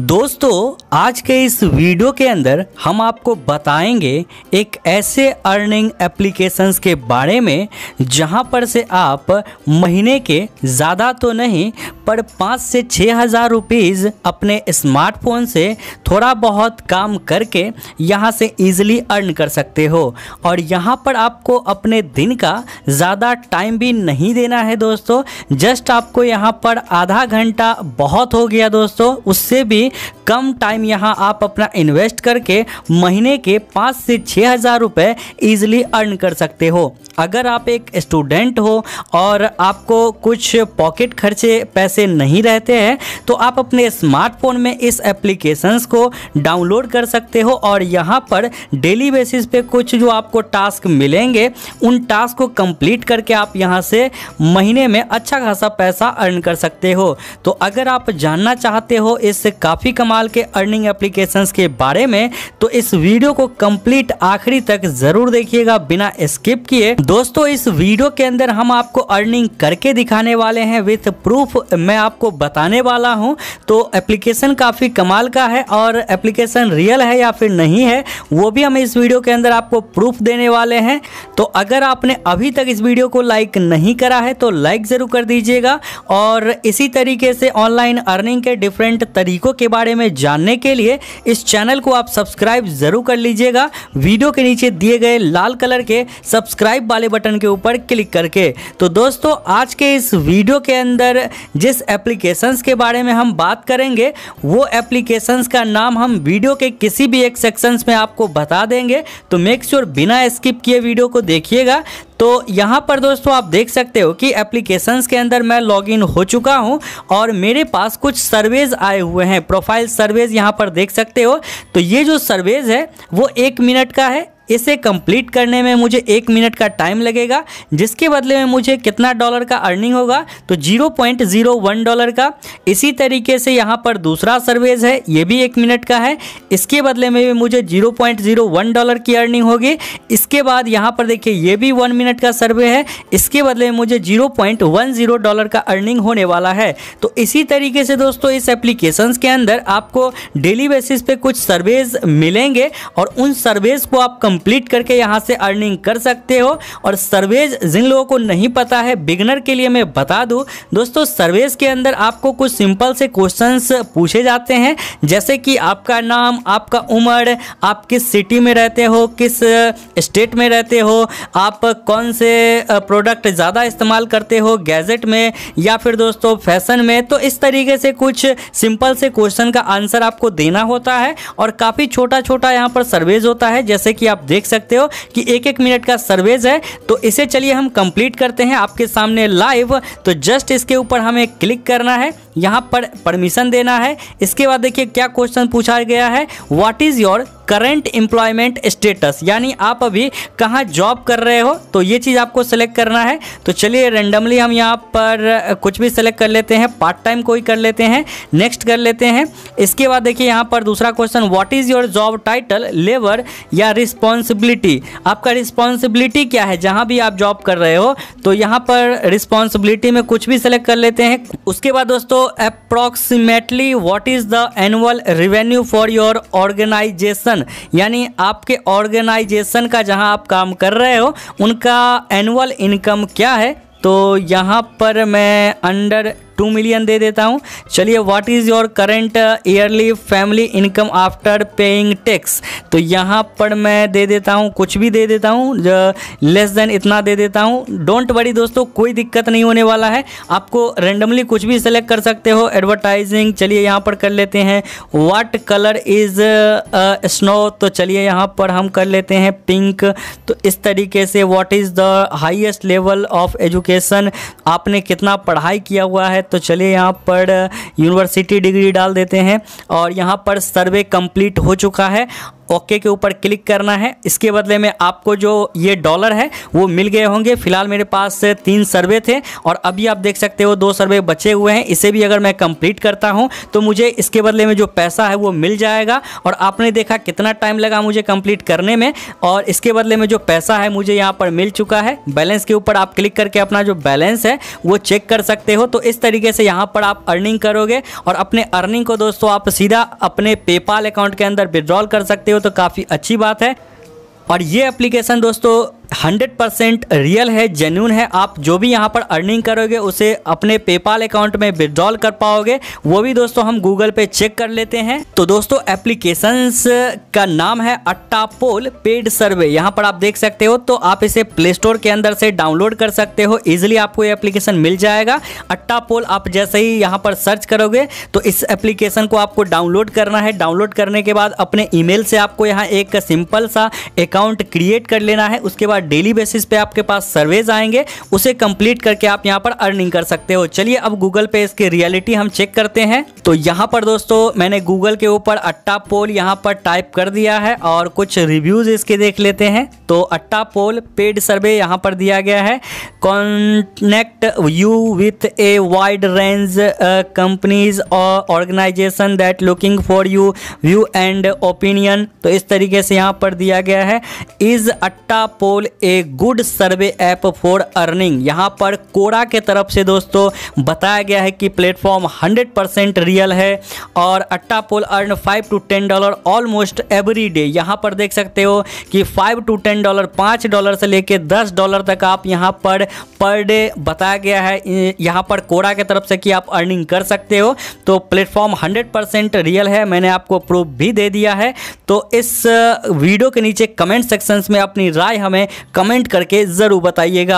दोस्तों आज के इस वीडियो के अंदर हम आपको बताएंगे एक ऐसे अर्निंग एप्लीकेशंस के बारे में जहां पर से आप महीने के ज़्यादा तो नहीं पर पाँच से छः हज़ार रुपीज़ अपने स्मार्टफोन से थोड़ा बहुत काम करके यहां से इजीली अर्न कर सकते हो और यहां पर आपको अपने दिन का ज़्यादा टाइम भी नहीं देना है दोस्तों जस्ट आपको यहाँ पर आधा घंटा बहुत हो गया दोस्तों उससे भी ही कम टाइम यहाँ आप अपना इन्वेस्ट करके महीने के पाँच से छः हज़ार रुपये ईजिली अर्न कर सकते हो अगर आप एक स्टूडेंट हो और आपको कुछ पॉकेट खर्चे पैसे नहीं रहते हैं तो आप अपने स्मार्टफोन में इस एप्लीकेशंस को डाउनलोड कर सकते हो और यहाँ पर डेली बेसिस पे कुछ जो आपको टास्क मिलेंगे उन टास्क को कंप्लीट करके आप यहाँ से महीने में अच्छा खासा पैसा अर्न कर सकते हो तो अगर आप जानना चाहते हो इस का काफ़ी कमाल के अर्निंग एप्लीकेशंस के बारे में तो इस वीडियो को कंप्लीट आखिरी तक जरूर देखिएगा बिना स्किप किए दोस्तों इस वीडियो के अंदर हम आपको अर्निंग करके दिखाने वाले हैं विथ प्रूफ मैं आपको बताने वाला हूँ तो एप्लीकेशन काफ़ी कमाल का है और एप्लीकेशन रियल है या फिर नहीं है वो भी हम इस वीडियो के अंदर आपको प्रूफ देने वाले हैं तो अगर आपने अभी तक इस वीडियो को लाइक नहीं करा है तो लाइक ज़रूर कर दीजिएगा और इसी तरीके से ऑनलाइन अर्निंग के डिफरेंट तरीकों के के बारे में जानने के लिए इस चैनल को आप सब्सक्राइब ज़रूर कर लीजिएगा वीडियो के नीचे दिए गए लाल कलर के सब्सक्राइब वाले बटन के ऊपर क्लिक करके तो दोस्तों आज के इस वीडियो के अंदर जिस एप्लीकेशंस के बारे में हम बात करेंगे वो एप्लीकेशंस का नाम हम वीडियो के किसी भी एक सेक्शंस में आपको बता देंगे तो मेक श्योर sure बिना स्किप किए वीडियो को देखिएगा तो यहाँ पर दोस्तों आप देख सकते हो कि एप्लीकेशंस के अंदर मैं लॉगिन हो चुका हूँ और मेरे पास कुछ सर्वेज आए हुए हैं प्रोफाइल सर्वेज यहाँ पर देख सकते हो तो ये जो सर्वेज है वो एक मिनट का है इसे कंप्लीट करने में मुझे एक मिनट का टाइम लगेगा जिसके बदले में मुझे कितना डॉलर का अर्निंग होगा तो 0.01 डॉलर का इसी तरीके से यहाँ पर दूसरा सर्वेज है ये भी एक मिनट का है इसके बदले में भी मुझे 0.01 डॉलर की अर्निंग होगी इसके बाद यहाँ पर देखिए ये भी वन मिनट का सर्वे है इसके बदले में मुझे जीरो डॉलर का अर्निंग होने वाला है तो इसी तरीके से दोस्तों इस एप्लीकेशन के अंदर आपको डेली बेसिस पे कुछ सर्वेज मिलेंगे और उन सर्वेज को आप कंप्लीट करके यहाँ से अर्निंग कर सकते हो और सर्वेज जिन लोगों को नहीं पता है बिगनर के लिए मैं बता दूँ दोस्तों सर्वेज के अंदर आपको कुछ सिंपल से क्वेश्चन पूछे जाते हैं जैसे कि आपका नाम आपका उम्र आप किस सिटी में रहते हो किस स्टेट में रहते हो आप कौन से प्रोडक्ट ज़्यादा इस्तेमाल करते हो गैजेट में या फिर दोस्तों फैशन में तो इस तरीके से कुछ सिंपल से क्वेश्चन का आंसर आपको देना होता है और काफ़ी छोटा छोटा यहाँ पर सर्वेज होता है जैसे कि आप देख सकते हो कि एक एक मिनट का सर्वेज है तो इसे चलिए हम कंप्लीट करते हैं आपके सामने लाइव तो जस्ट इसके ऊपर हमें क्लिक करना है यहाँ पर परमिशन देना है इसके बाद देखिए क्या क्वेश्चन पूछा गया है what is your current employment status यानी आप अभी कहाँ जॉब कर रहे हो तो ये चीज़ आपको सेलेक्ट करना है तो चलिए रेंडमली हम यहाँ पर कुछ भी सेलेक्ट कर लेते हैं पार्ट टाइम कोई कर लेते हैं नेक्स्ट कर लेते हैं इसके बाद देखिए यहाँ पर दूसरा question what is your job title labour या रिस्पॉन्सिबिलिटी आपका रिस्पॉन्सिबिलिटी क्या है जहाँ भी आप जॉब कर रहे हो तो यहाँ पर रिस्पॉन्सिबिलिटी में कुछ भी सेलेक्ट कर लेते हैं उसके बाद दोस्तों approximately what is the annual revenue for your organisation organisation यानी आपके ऑर्गेनाइजेशन का जहां आप काम कर रहे हो उनका एनुअल इनकम क्या है तो यहाँ पर मैं अंडर टू मिलियन दे देता हूँ चलिए what is your current yearly family income after paying tax तो यहाँ पर मैं दे देता हूँ कुछ भी दे देता हूँ लेस देन इतना दे देता हूँ डोंट वरी दोस्तों कोई दिक्कत नहीं होने वाला है आपको रेंडमली कुछ भी सेलेक्ट कर सकते हो एडवर्टाइजिंग चलिए यहाँ पर कर लेते हैं वाट कलर इज़ स्नो तो चलिए यहाँ पर हम कर लेते हैं पिंक तो इस तरीके से what is the highest level of education आपने कितना पढ़ाई किया हुआ है तो चलिए यहाँ पर यूनिवर्सिटी uh, डिग्री डाल देते हैं और यहाँ पर सर्वे कंप्लीट हो चुका है ओके के ऊपर क्लिक करना है इसके बदले में आपको जो ये डॉलर है वो मिल गए होंगे फिलहाल मेरे पास तीन सर्वे थे और अभी आप देख सकते हो दो सर्वे बचे हुए हैं इसे भी अगर मैं कंप्लीट करता हूँ तो मुझे इसके बदले में जो पैसा है वो मिल जाएगा और आपने देखा कितना टाइम लगा मुझे कंप्लीट करने में और इसके बदले में जो पैसा है मुझे यहाँ पर मिल चुका है बैलेंस के ऊपर आप क्लिक करके अपना जो बैलेंस है वो चेक कर सकते हो तो इस तरीके से यहाँ पर आप अर्निंग करोगे और अपने अर्निंग को दोस्तों आप सीधा अपने पेपाल अकाउंट के अंदर विड्रॉल कर सकते हो हो तो काफ़ी अच्छी बात है और ये एप्लीकेशन दोस्तों हंड्रेड परसेंट रियल है जेन्यून है आप जो भी यहाँ पर अर्निंग करोगे उसे अपने पेपाल अकाउंट में विदड्रॉल कर पाओगे वो भी दोस्तों हम गूगल पे चेक कर लेते हैं तो दोस्तों एप्लीकेशंस का नाम है अट्टा पोल पेड सर्वे यहाँ पर आप देख सकते हो तो आप इसे प्ले स्टोर के अंदर से डाउनलोड कर सकते हो इजिली आपको ये एप्लीकेशन मिल जाएगा अट्टा पोल आप जैसे ही यहाँ पर सर्च करोगे तो इस एप्लीकेशन को आपको डाउनलोड करना है डाउनलोड करने के बाद अपने ईमेल से आपको यहाँ एक सिंपल सा अकाउंट क्रिएट कर लेना है उसके बाद डेली बेसिस पे आपके पास सर्वेज आएंगे उसे कंप्लीट करके आप यहाँ पर अर्निंग कर सकते हो चलिए अब गूगल पे इसकी रियलिटी हम चेक करते हैं तो यहाँ पर दोस्तों मैंने गूगल के ऊपर अट्टा पोल यहाँ पर टाइप कर दिया है और कुछ रिव्यूज इसके देख लेते हैं तो अट्टा पोल पेड सर्वे यहाँ पर दिया गया है connect you with a wide range companies और organisation that looking for you view and opinion तो इस तरीके से यहाँ पर दिया गया है is AttaPoll tool a good survey app for earning यहाँ पर कोरा के तरफ से दोस्तों बताया गया है कि प्लेटफॉर्म 100% रियल है और AttaPoll earn 5 to 10 dollar almost every day यहाँ पर देख सकते हो कि 5 टू 10 डॉलर 5 डॉलर से लेके 10 डॉलर तक आप यहाँ पर पर डे बताया गया है यहाँ पर कोरा के तरफ से कि आप अर्निंग कर सकते हो तो प्लेटफॉर्म हंड्रेड रियल है मैंने आपको प्रूफ भी दे दिया है तो इस वीडियो के नीचे कमेंट सेक्शन में अपनी राय हमें कमेंट करके ज़रूर बताइएगा